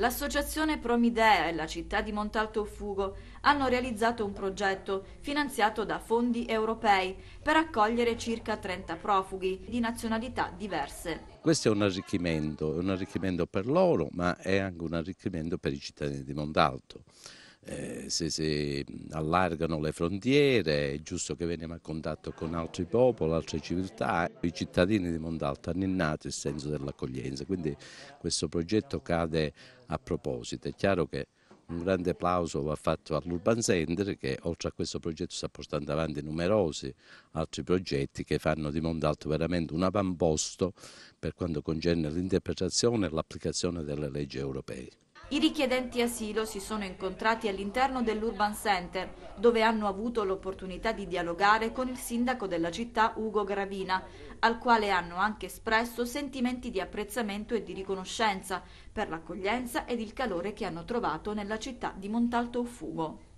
l'associazione Promidea e la città di Montalto Fugo hanno realizzato un progetto finanziato da fondi europei per accogliere circa 30 profughi di nazionalità diverse. Questo è un arricchimento, un arricchimento per loro, ma è anche un arricchimento per i cittadini di Montalto. Eh, se si allargano le frontiere, è giusto che veniamo a contatto con altri popoli, altre civiltà. I cittadini di Mondalto hanno innato il senso dell'accoglienza, quindi questo progetto cade a proposito. È chiaro che un grande applauso va fatto all'Urban Center che oltre a questo progetto sta portando avanti numerosi altri progetti che fanno di Mondalto veramente un avamposto per quanto concerne l'interpretazione e l'applicazione delle leggi europee. I richiedenti asilo si sono incontrati all'interno dell'Urban Center, dove hanno avuto l'opportunità di dialogare con il sindaco della città Ugo Gravina, al quale hanno anche espresso sentimenti di apprezzamento e di riconoscenza per l'accoglienza ed il calore che hanno trovato nella città di Montalto Fugo.